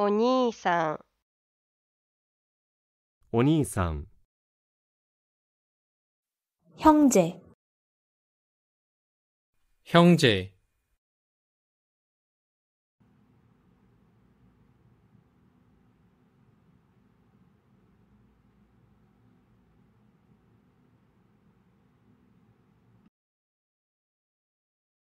お兄さんお兄さん 형제 형제